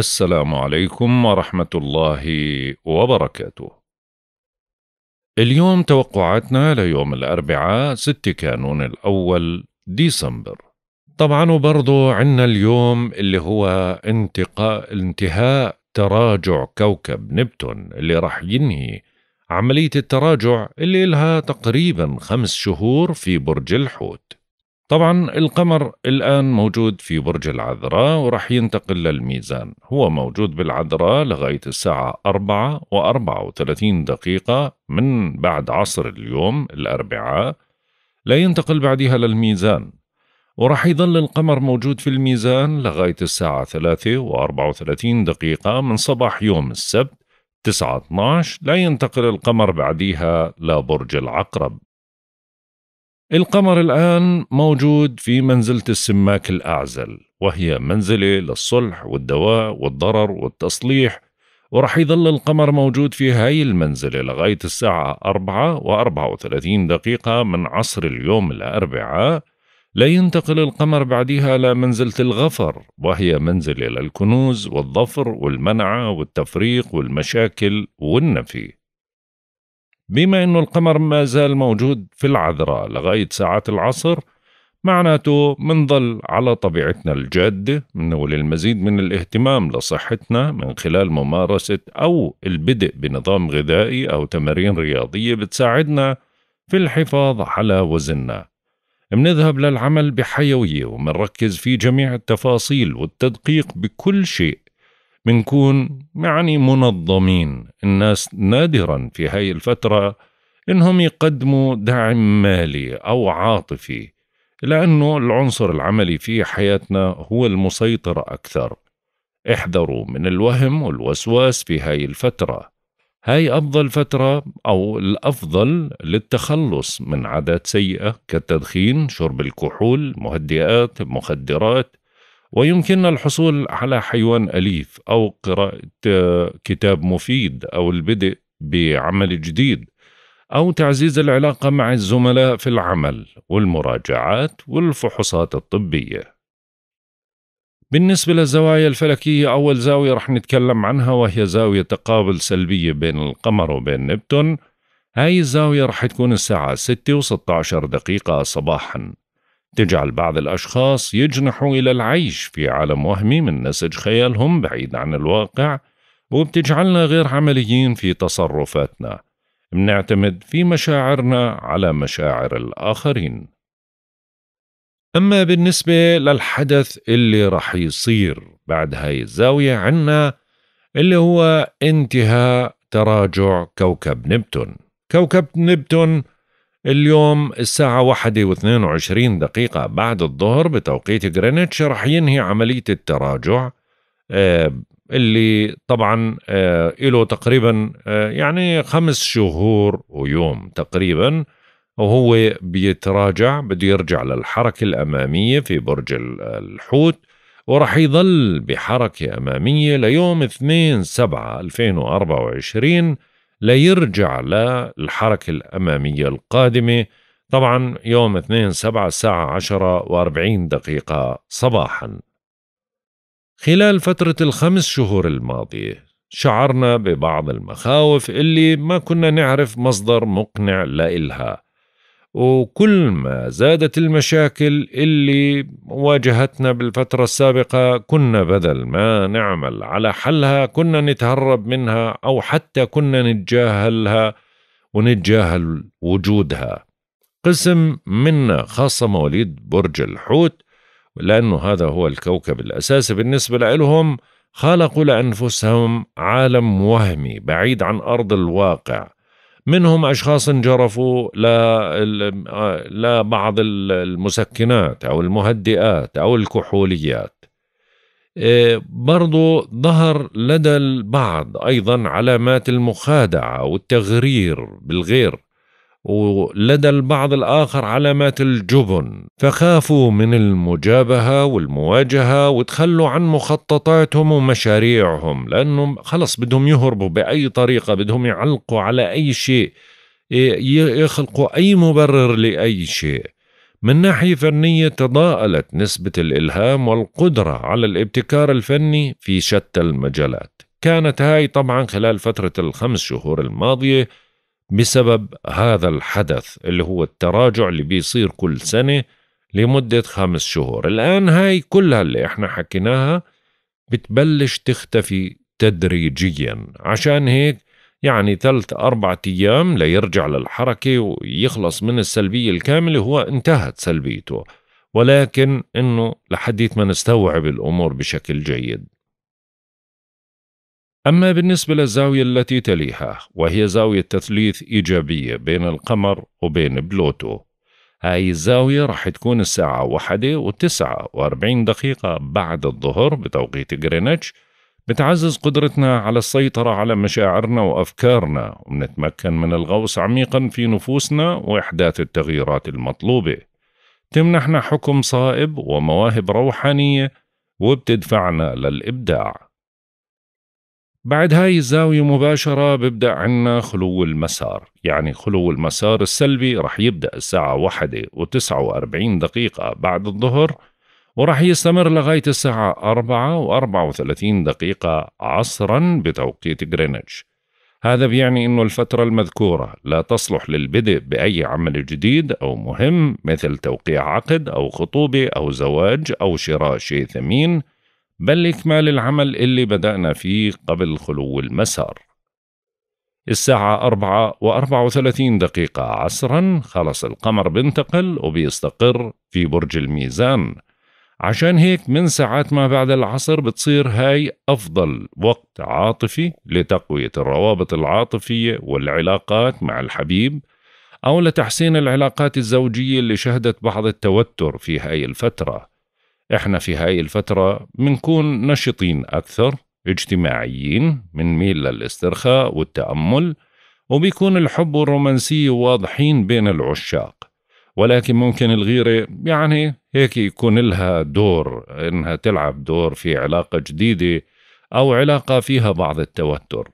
السلام عليكم ورحمة الله وبركاته. اليوم توقعاتنا ليوم الأربعاء 6 كانون الأول ديسمبر. طبعا وبرضو عنا اليوم اللي هو انتقاء انتهاء تراجع كوكب نبتون اللي راح ينهي عملية التراجع اللي لها تقريبا خمس شهور في برج الحوت طبعا القمر الآن موجود في برج العذراء ورح ينتقل للميزان هو موجود بالعذراء لغاية الساعة أربعة وأربعة وثلاثين دقيقة من بعد عصر اليوم الأربعاء لا ينتقل بعدها للميزان ورح يظل القمر موجود في الميزان لغاية الساعة ثلاثة وأربعة وثلاثين دقيقة من صباح يوم السبت تسعة 12 لا ينتقل القمر بعديها لبرج العقرب القمر الآن موجود في منزلة السماك الأعزل وهي منزلة للصلح والدواء والضرر والتصليح ورح يظل القمر موجود في هاي المنزلة لغاية الساعة 4 و34 دقيقة من عصر اليوم الأربعاء لينتقل القمر بعدها لمنزلة الغفر وهي منزلة للكنوز والظفر والمنعة والتفريق والمشاكل والنفي بما أنه القمر ما زال موجود في العذراء لغاية ساعات العصر معناته منظل على طبيعتنا الجادة منول المزيد من الاهتمام لصحتنا من خلال ممارسة أو البدء بنظام غذائي أو تمارين رياضية بتساعدنا في الحفاظ على وزننا منذهب للعمل بحيوية ومنركز في جميع التفاصيل والتدقيق بكل شيء منكون يعني منظمين الناس نادرا في هاي الفترة إنهم يقدموا دعم مالي أو عاطفي لأنه العنصر العملي في حياتنا هو المسيطر أكثر احذروا من الوهم والوسواس في هاي الفترة هاي أفضل فترة أو الأفضل للتخلص من عادات سيئة كالتدخين شرب الكحول مهدئات مخدرات ويمكننا الحصول على حيوان أليف أو قراءة آه، كتاب مفيد أو البدء بعمل جديد أو تعزيز العلاقة مع الزملاء في العمل والمراجعات والفحوصات الطبية. بالنسبة للزوايا الفلكية أول زاوية رح نتكلم عنها وهي زاوية تقابل سلبية بين القمر وبين نبتون هاي الزاوية رح تكون الساعة 6 و16 دقيقة صباحاً تجعل بعض الأشخاص يجنحوا إلى العيش في عالم وهمي من نسج خيالهم بعيد عن الواقع وبتجعلنا غير عمليين في تصرفاتنا بنعتمد في مشاعرنا على مشاعر الآخرين أما بالنسبة للحدث اللي رح يصير بعد هاي الزاوية عنا اللي هو انتهاء تراجع كوكب نبتون كوكب نبتون اليوم الساعة واحدة واثنين وعشرين دقيقة بعد الظهر بتوقيت غرينتش رح ينهي عملية التراجع آه، اللي طبعا آه، له تقريبا آه، يعني خمس شهور ويوم تقريبا وهو بيتراجع بده يرجع للحركة الأمامية في برج الحوت ورح يظل بحركة أمامية ليوم 2 7 2024 ليرجع للحركة الأمامية القادمة طبعا يوم 2 7 الساعة 10 و40 دقيقة صباحا خلال فترة الخمس شهور الماضية شعرنا ببعض المخاوف اللي ما كنا نعرف مصدر مقنع لإلها وكل ما زادت المشاكل اللي واجهتنا بالفترة السابقة كنا بدل ما نعمل على حلها كنا نتهرب منها أو حتى كنا نتجاهلها ونتجاهل وجودها قسم منا خاصة مواليد برج الحوت لأنه هذا هو الكوكب الأساسي بالنسبة لهم خلقوا لأنفسهم عالم وهمي بعيد عن أرض الواقع منهم أشخاص انجرفوا لبعض المسكنات أو المهدئات أو الكحوليات إيه، برضو ظهر لدى البعض أيضا علامات المخادعة والتغرير بالغير ولدى البعض الآخر علامات الجبن فخافوا من المجابهة والمواجهة وتخلوا عن مخططاتهم ومشاريعهم لأنهم خلص بدهم يهربوا بأي طريقة بدهم يعلقوا على أي شيء يخلقوا أي مبرر لأي شيء من ناحية فنية تضاءلت نسبة الإلهام والقدرة على الابتكار الفني في شتى المجالات كانت هاي طبعا خلال فترة الخمس شهور الماضية بسبب هذا الحدث اللي هو التراجع اللي بيصير كل سنة لمدة خمس شهور الآن هاي كلها اللي احنا حكيناها بتبلش تختفي تدريجيا عشان هيك يعني ثلاث أربعة أيام ليرجع للحركة ويخلص من السلبية الكاملة هو انتهت سلبيته ولكن انه لحديت ما نستوعب الامور بشكل جيد أما بالنسبة للزاوية التي تليها وهي زاوية تثليث إيجابية بين القمر وبين بلوتو هاي الزاوية راح تكون الساعة واحدة وتسعة وأربعين دقيقة بعد الظهر بتوقيت غرينتش بتعزز قدرتنا على السيطرة على مشاعرنا وأفكارنا ونتمكن من الغوص عميقا في نفوسنا وإحداث التغييرات المطلوبة تمنحنا حكم صائب ومواهب روحانية وبتدفعنا للإبداع بعد هاي الزاوية مباشرة ببدأ عنا خلو المسار يعني خلو المسار السلبي رح يبدأ الساعة واحدة وتسعة وأربعين دقيقة بعد الظهر ورح يستمر لغاية الساعة أربعة وأربعة وثلاثين دقيقة عصرا بتوقيت غرينتش هذا بيعني أنه الفترة المذكورة لا تصلح للبدء بأي عمل جديد أو مهم مثل توقيع عقد أو خطوبة أو زواج أو شراء شيء ثمين بل إكمال العمل اللي بدأنا فيه قبل خلو المسار الساعة أربعة وأربعة وثلاثين دقيقة عصرا خلص القمر بنتقل وبيستقر في برج الميزان عشان هيك من ساعات ما بعد العصر بتصير هاي أفضل وقت عاطفي لتقوية الروابط العاطفية والعلاقات مع الحبيب أو لتحسين العلاقات الزوجية اللي شهدت بعض التوتر في هاي الفترة احنا في هاي الفترة بنكون نشطين أكثر اجتماعيين بنميل للاسترخاء والتأمل وبيكون الحب والرومانسية واضحين بين العشاق ولكن ممكن الغيرة يعني هيك يكون لها دور إنها تلعب دور في علاقة جديدة أو علاقة فيها بعض التوتر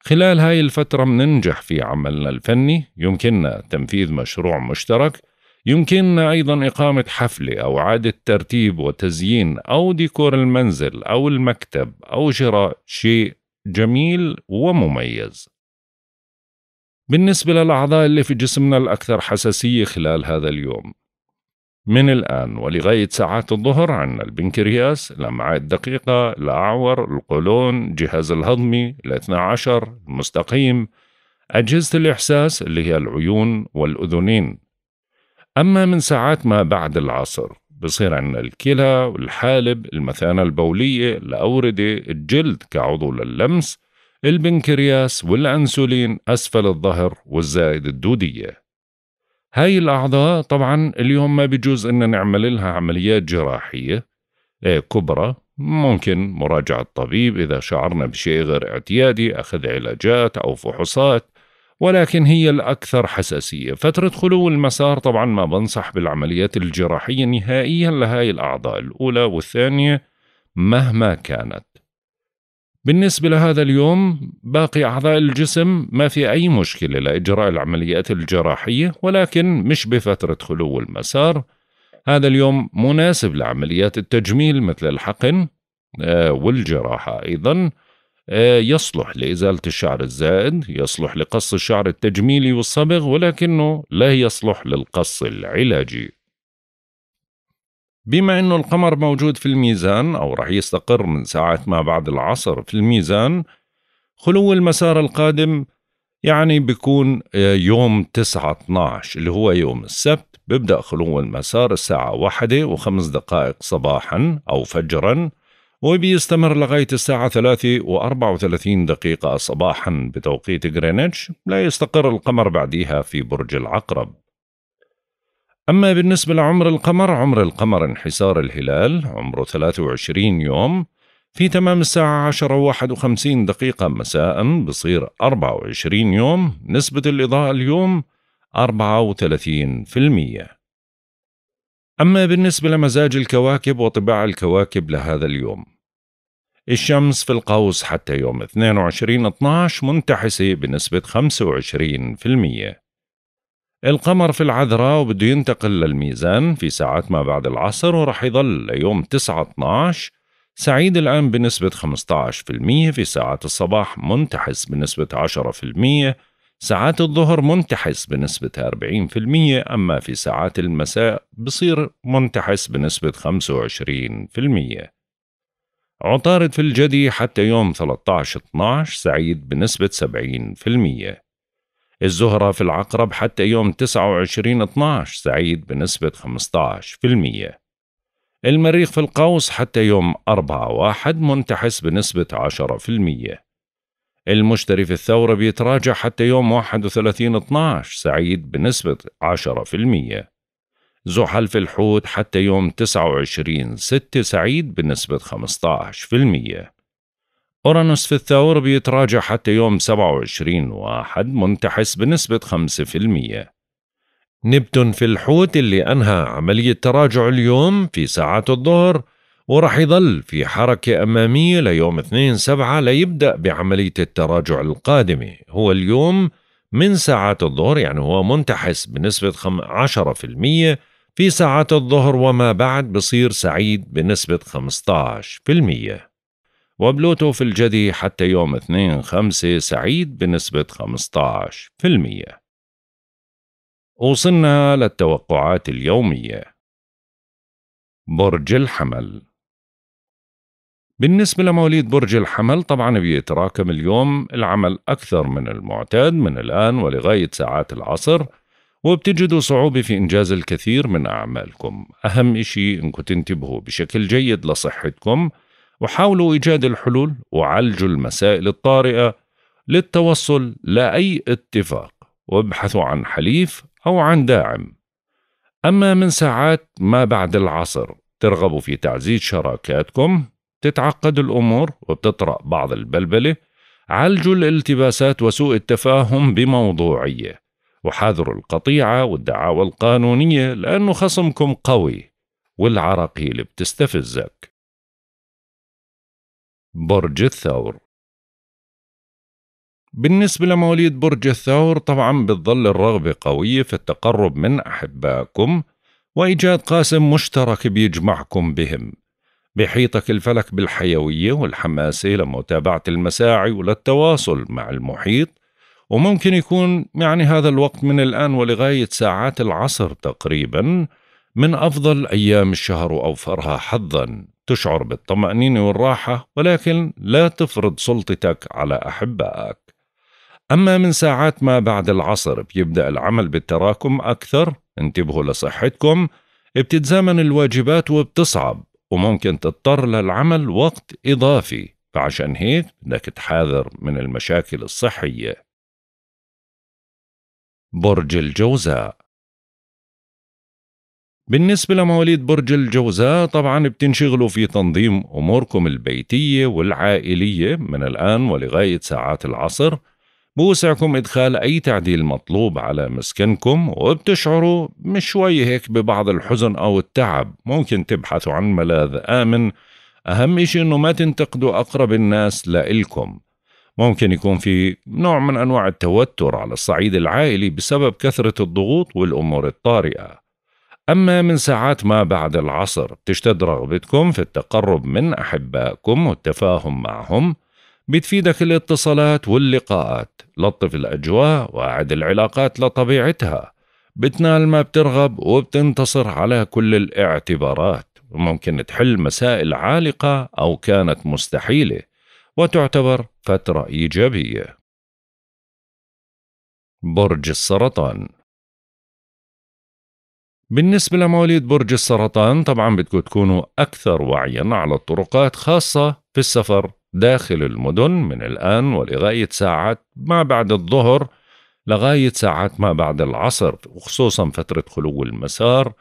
خلال هاي الفترة مننجح في عملنا الفني يمكننا تنفيذ مشروع مشترك يمكننا أيضا إقامة حفلة أو إعادة ترتيب وتزيين أو ديكور المنزل أو المكتب أو شراء شيء جميل ومميز. بالنسبة للأعضاء اللي في جسمنا الأكثر حساسية خلال هذا اليوم، من الآن ولغاية ساعات الظهر عندنا البنكرياس، الأمعاء الدقيقة، الأعور، القولون، الجهاز الهضمي، الاثنى عشر، المستقيم، أجهزة الإحساس اللي هي العيون والأذنين، أما من ساعات ما بعد العصر بصير عندنا الكلى والحالب المثانة البولية الأوردة الجلد كعضو للمس البنكرياس والأنسولين أسفل الظهر والزائد الدودية هاي الأعضاء طبعا اليوم ما بيجوز إن نعمل لها عمليات جراحية إيه، كبرى ممكن مراجعة طبيب إذا شعرنا بشيء غير اعتيادي أخذ علاجات أو فحوصات ولكن هي الأكثر حساسية فترة خلو المسار طبعا ما بنصح بالعمليات الجراحية نهائيا لهاي الأعضاء الأولى والثانية مهما كانت بالنسبة لهذا اليوم باقي أعضاء الجسم ما في أي مشكلة لإجراء العمليات الجراحية ولكن مش بفترة خلو المسار هذا اليوم مناسب لعمليات التجميل مثل الحقن آه، والجراحة أيضاً يصلح لإزالة الشعر الزائد يصلح لقص الشعر التجميلي والصبغ ولكنه لا يصلح للقص العلاجي بما أنه القمر موجود في الميزان أو رح يستقر من ساعات ما بعد العصر في الميزان خلو المسار القادم يعني بيكون آه، يوم 9 12 اللي هو يوم السبت ببدأ خلو المسار الساعة واحدة وخمس دقائق صباحا أو فجرا وبيستمر لغاية الساعة 3 و34 دقيقة صباحا بتوقيت غرينتش لا يستقر القمر بعديها في برج العقرب أما بالنسبة لعمر القمر عمر القمر انحسار الهلال عمره 23 يوم في تمام الساعة 10 و51 دقيقة مساء بصير 24 يوم نسبة الإضاءة اليوم 34% أما بالنسبة لمزاج الكواكب وطباع الكواكب لهذا اليوم الشمس في القوس حتى يوم 22 12 منتحسة بنسبة 25% القمر في العذراء وبده ينتقل للميزان في ساعات ما بعد العصر ورح يظل ليوم 9 12 سعيد الآن بنسبة 15% في ساعات الصباح منتحس بنسبة ساعات الظهر منتحس بنسبة 40% أما في ساعات المساء بصير منتحس بنسبة 25% عطارد في الجدي حتى يوم 13-12 سعيد بنسبة 70% الزهرة في العقرب حتى يوم 29-12 سعيد بنسبة 15% المريخ في القوس حتى يوم 4-1 منتحس بنسبة 10% المشتري في الثورة بيتراجع حتى يوم 31/12 سعيد بنسبة 10% زحل في الحوت حتى يوم 29/6 سعيد بنسبة 15% أورانوس في الثور بيتراجع حتى يوم 27 واحد منتحس بنسبة 5% نبتون في الحوت اللي أنهى عملية تراجع اليوم في ساعات الظهر ورح يظل في حركة أمامية ليوم 2 سبعة ليبدأ بعملية التراجع القادمة هو اليوم من ساعات الظهر يعني هو منتحس بنسبة 10% في ساعات الظهر وما بعد بصير سعيد بنسبة 15% وبلوتو في الجدي حتى يوم 2 خمسة سعيد بنسبة 15% وصلنا للتوقعات اليومية برج الحمل بالنسبة لمواليد برج الحمل طبعا بيتراكم اليوم العمل أكثر من المعتاد من الآن ولغاية ساعات العصر وبتجدوا صعوبة في إنجاز الكثير من أعمالكم أهم إشي إنكم تنتبهوا بشكل جيد لصحتكم وحاولوا إيجاد الحلول وعالجوا المسائل الطارئة للتوصل لأي اتفاق وابحثوا عن حليف أو عن داعم أما من ساعات ما بعد العصر ترغبوا في تعزيز شراكاتكم بتتعقد الأمور وبتطرأ بعض البلبلة عالجوا الالتباسات وسوء التفاهم بموضوعية وحاذروا القطيعة والدعاوى القانونية لأنه خصمكم قوي والعراقيل بتستفزك برج الثور بالنسبة لمواليد برج الثور طبعا بتظل الرغبة قوية في التقرب من أحبائكم وإيجاد قاسم مشترك بيجمعكم بهم بيحيطك الفلك بالحيوية والحماسة لمتابعة المساعي وللتواصل مع المحيط وممكن يكون يعني هذا الوقت من الآن ولغاية ساعات العصر تقريبا من أفضل أيام الشهر وأوفرها حظا تشعر بالطمأنينة والراحة ولكن لا تفرض سلطتك على أحبائك أما من ساعات ما بعد العصر بيبدأ العمل بالتراكم أكثر انتبهوا لصحتكم بتتزامن الواجبات وبتصعب وممكن تضطر للعمل وقت إضافي فعشان هيك بدك تحاذر من المشاكل الصحية برج الجوزاء بالنسبة لمواليد برج الجوزاء طبعا بتنشغلوا في تنظيم أموركم البيتية والعائلية من الآن ولغاية ساعات العصر بوسعكم إدخال أي تعديل مطلوب على مسكنكم وبتشعروا مشوي هيك ببعض الحزن أو التعب ممكن تبحثوا عن ملاذ آمن أهم إشي إنه ما تنتقدوا أقرب الناس لإلكم ممكن يكون في نوع من أنواع التوتر على الصعيد العائلي بسبب كثرة الضغوط والأمور الطارئة أما من ساعات ما بعد العصر بتشتد رغبتكم في التقرب من أحبائكم والتفاهم معهم بتفيدك الاتصالات واللقاءات لطف الأجواء وأعد العلاقات لطبيعتها بتنال ما بترغب وبتنتصر على كل الاعتبارات وممكن تحل مسائل عالقة أو كانت مستحيلة وتعتبر فترة إيجابية برج السرطان بالنسبة لمواليد برج السرطان طبعا بدكم تكونوا أكثر وعيا على الطرقات خاصة في السفر داخل المدن من الآن ولغاية ساعات ما بعد الظهر لغاية ساعات ما بعد العصر وخصوصا فترة خلو المسار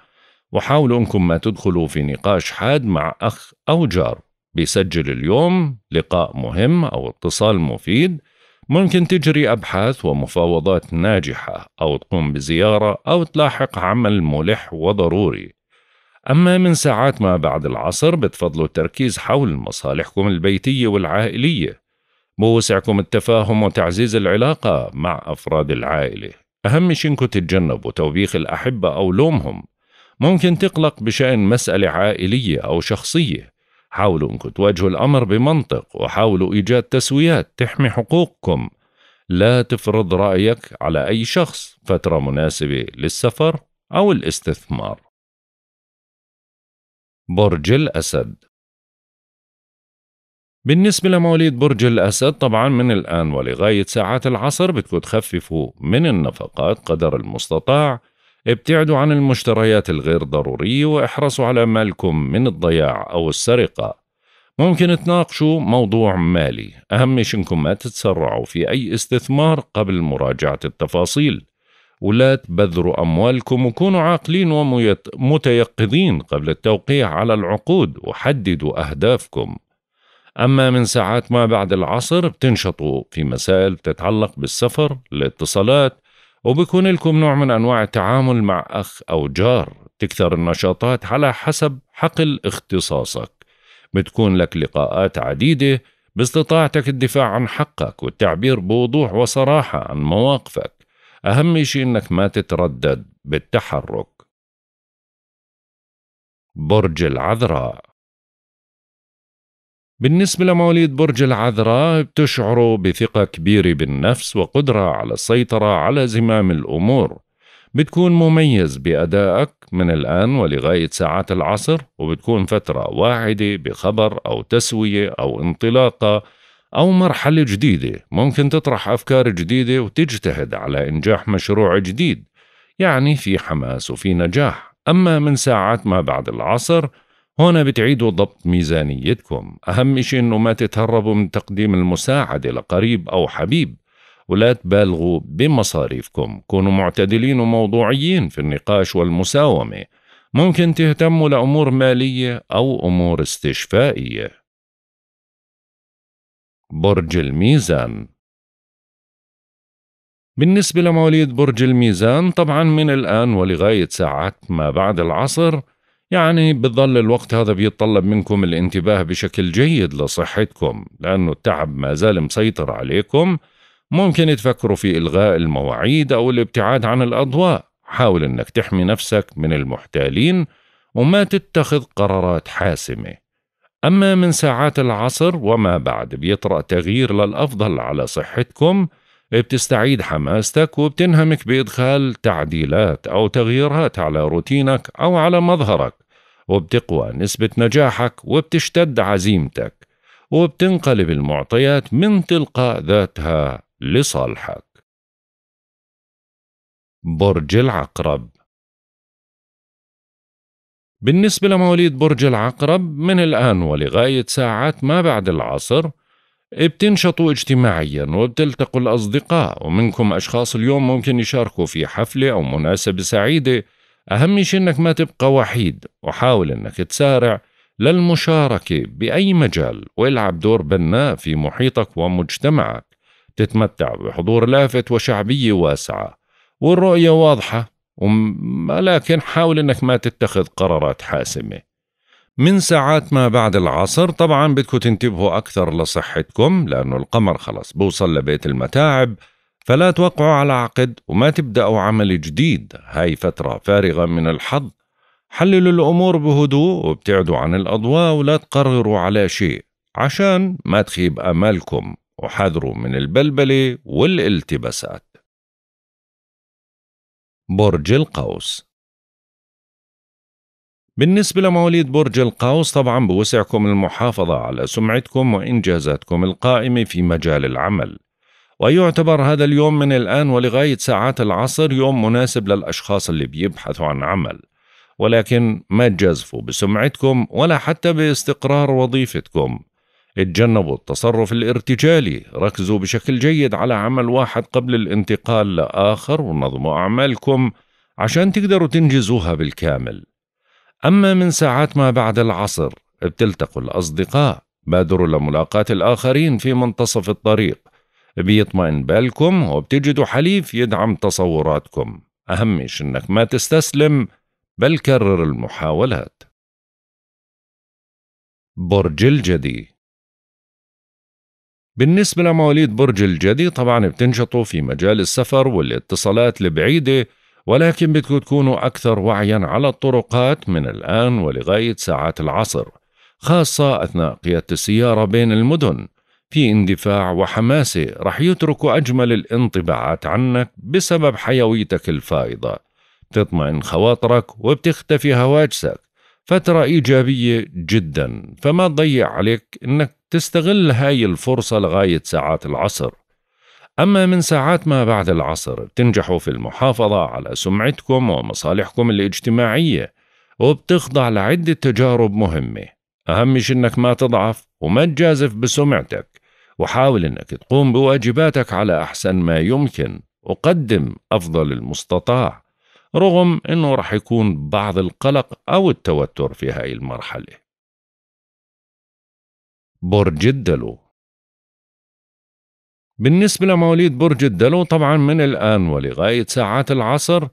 وحاولوا أنكم ما تدخلوا في نقاش حاد مع أخ أو جار بيسجل اليوم لقاء مهم أو اتصال مفيد ممكن تجري أبحاث ومفاوضات ناجحة أو تقوم بزيارة أو تلاحق عمل ملح وضروري أما من ساعات ما بعد العصر بتفضلوا التركيز حول مصالحكم البيتية والعائلية بوسعكم التفاهم وتعزيز العلاقة مع أفراد العائلة أهم شيء إنكم تتجنبوا توبيخ الأحبة أو لومهم ممكن تقلق بشأن مسألة عائلية أو شخصية حاولوا إنكم تواجهوا الأمر بمنطق وحاولوا إيجاد تسويات تحمي حقوقكم لا تفرض رأيك على أي شخص فترة مناسبة للسفر أو الاستثمار برج الأسد بالنسبة لمواليد برج الأسد طبعا من الآن ولغاية ساعات العصر بدكم تخففوا من النفقات قدر المستطاع ابتعدوا عن المشتريات الغير ضرورية واحرصوا على مالكم من الضياع أو السرقة ممكن تناقشوا موضوع مالي أهم شيء إنكم ما تتسرعوا في أي استثمار قبل مراجعة التفاصيل ولا تبذروا أموالكم وكونوا عاقلين ومتيقظين قبل التوقيع على العقود وحددوا أهدافكم أما من ساعات ما بعد العصر بتنشطوا في مسائل بتتعلق بالسفر الاتصالات وبكون لكم نوع من أنواع التعامل مع أخ أو جار تكثر النشاطات على حسب حقل اختصاصك بتكون لك لقاءات عديدة باستطاعتك الدفاع عن حقك والتعبير بوضوح وصراحة عن مواقفك أهم شيء إنك ما تتردد بالتحرك برج العذراء بالنسبة لمواليد برج العذراء بتشعروا بثقة كبيرة بالنفس وقدرة على السيطرة على زمام الأمور بتكون مميز بأدائك من الآن ولغاية ساعات العصر وبتكون فترة واعدة بخبر أو تسوية أو انطلاقة أو مرحلة جديدة ممكن تطرح أفكار جديدة وتجتهد على إنجاح مشروع جديد يعني في حماس وفي نجاح أما من ساعات ما بعد العصر هون بتعيدوا ضبط ميزانيتكم أهم شيء أنه ما تتهربوا من تقديم المساعدة لقريب أو حبيب ولا تبالغوا بمصاريفكم كونوا معتدلين وموضوعيين في النقاش والمساومة ممكن تهتموا لأمور مالية أو أمور استشفائية برج الميزان بالنسبة لمواليد برج الميزان طبعا من الآن ولغاية ساعات ما بعد العصر يعني بظل الوقت هذا بيتطلب منكم الانتباه بشكل جيد لصحتكم لأنه التعب ما زال مسيطر عليكم ممكن تفكروا في إلغاء المواعيد أو الابتعاد عن الأضواء حاول أنك تحمي نفسك من المحتالين وما تتخذ قرارات حاسمه أما من ساعات العصر وما بعد بيطرأ تغيير للأفضل على صحتكم بتستعيد حماستك وبتنهمك بإدخال تعديلات أو تغييرات على روتينك أو على مظهرك وبتقوى نسبة نجاحك وبتشتد عزيمتك وبتنقلب المعطيات من تلقاء ذاتها لصالحك برج العقرب بالنسبة لمواليد برج العقرب من الآن ولغاية ساعات ما بعد العصر بتنشطوا اجتماعيا وبتلتقوا الأصدقاء ومنكم أشخاص اليوم ممكن يشاركوا في حفلة أو مناسبة سعيدة أهم شيء أنك ما تبقى وحيد وحاول أنك تسارع للمشاركة بأي مجال والعب دور بناء في محيطك ومجتمعك تتمتع بحضور لافت وشعبية واسعة والرؤية واضحة ولكن حاول انك ما تتخذ قرارات حاسمه من ساعات ما بعد العصر طبعا بدكم تنتبهوا اكثر لصحتكم لانه القمر خلص بوصل لبيت المتاعب فلا توقعوا على عقد وما تبداوا عمل جديد هاي فتره فارغه من الحظ حللوا الامور بهدوء وابتعدوا عن الاضواء ولا تقرروا على شيء عشان ما تخيب امالكم وحذروا من البلبله والالتباسات برج القوس بالنسبة لمواليد برج القوس طبعا بوسعكم المحافظة على سمعتكم وإنجازاتكم القائمة في مجال العمل ويعتبر هذا اليوم من الآن ولغاية ساعات العصر يوم مناسب للأشخاص اللي بيبحثوا عن عمل ولكن ما تجازفوا بسمعتكم ولا حتى باستقرار وظيفتكم اتجنبوا التصرف الارتجالي ركزوا بشكل جيد على عمل واحد قبل الانتقال لآخر ونظموا أعمالكم عشان تقدروا تنجزوها بالكامل أما من ساعات ما بعد العصر بتلتقوا الأصدقاء بادروا لملاقاة الآخرين في منتصف الطريق بيطمئن بالكم وبتجدوا حليف يدعم تصوراتكم أهم إنك ما تستسلم بل كرر المحاولات برج الجدي بالنسبة لمواليد برج الجدي طبعا بتنشطوا في مجال السفر والاتصالات البعيدة ولكن بدكم تكونوا أكثر وعيا على الطرقات من الآن ولغاية ساعات العصر خاصة أثناء قيادة السيارة بين المدن في اندفاع وحماسة رح يتركوا أجمل الانطباعات عنك بسبب حيويتك الفائضة بتطمئن خواطرك وبتختفي هواجسك فترة إيجابية جدا فما تضيع عليك إنك تستغل هاي الفرصة لغاية ساعات العصر أما من ساعات ما بعد العصر بتنجحوا في المحافظة على سمعتكم ومصالحكم الاجتماعية وبتخضع لعدة تجارب مهمة أهم شيء إنك ما تضعف وما تجازف بسمعتك وحاول إنك تقوم بواجباتك على أحسن ما يمكن وقدم أفضل المستطاع رغم أنه رح يكون بعض القلق أو التوتر في هاي المرحلة برج الدلو بالنسبة لمواليد برج الدلو طبعا من الآن ولغاية ساعات العصر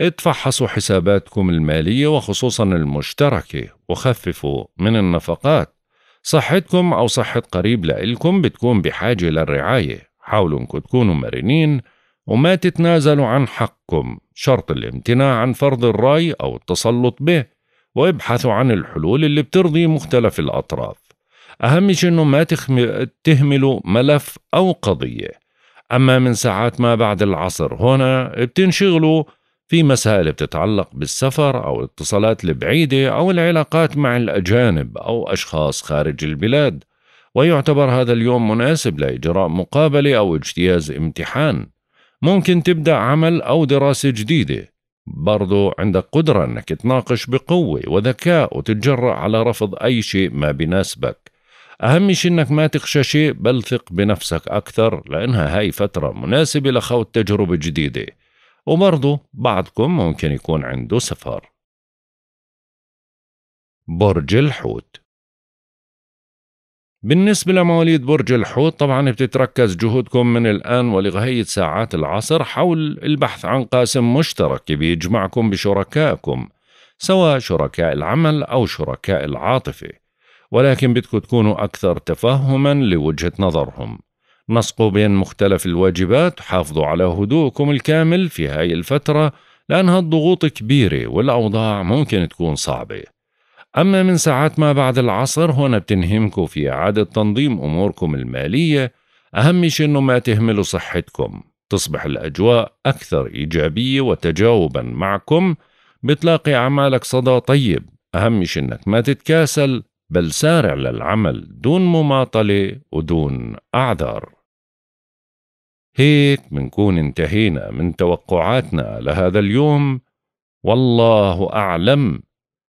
اتفحصوا حساباتكم المالية وخصوصا المشتركة وخففوا من النفقات صحتكم أو صحة قريب لإلكم بتكون بحاجة للرعاية حاولوا انكم تكونوا مرنين وما تتنازلوا عن حقكم شرط الامتناع عن فرض الرأي أو التسلط به وابحثوا عن الحلول اللي بترضي مختلف الأطراف أهم شيء أنه ما تخم... تهملوا ملف أو قضية أما من ساعات ما بعد العصر هنا بتنشغلوا في مسائل بتتعلق بالسفر أو الاتصالات البعيدة أو العلاقات مع الأجانب أو أشخاص خارج البلاد ويعتبر هذا اليوم مناسب لإجراء مقابلة أو اجتياز امتحان ممكن تبدأ عمل أو دراسة جديدة برضو عندك قدرة أنك تناقش بقوة وذكاء وتتجرأ على رفض أي شيء ما بناسبك أهم شيء أنك ما تخشى شيء بل ثق بنفسك أكثر لأنها هاي فترة مناسبة لخوض تجربة جديدة وبرضو بعضكم ممكن يكون عنده سفر برج الحوت بالنسبة لمواليد برج الحوت طبعا بتتركز جهودكم من الآن ولغاية ساعات العصر حول البحث عن قاسم مشترك بيجمعكم بشركائكم سواء شركاء العمل أو شركاء العاطفة ولكن بدكم تكونوا أكثر تفهما لوجهة نظرهم نسقوا بين مختلف الواجبات حافظوا على هدوءكم الكامل في هاي الفترة لأنها الضغوط كبيرة والأوضاع ممكن تكون صعبة أما من ساعات ما بعد العصر هون بتنهمكم في إعادة تنظيم أموركم المالية أهم شيء إنه ما تهملوا صحتكم تصبح الأجواء أكثر إيجابية وتجاوبا معكم بتلاقي أعمالك صدى طيب أهم شيء إنك ما تتكاسل بل سارع للعمل دون مماطلة ودون أعذار هيك منكون انتهينا من توقعاتنا لهذا اليوم والله أعلم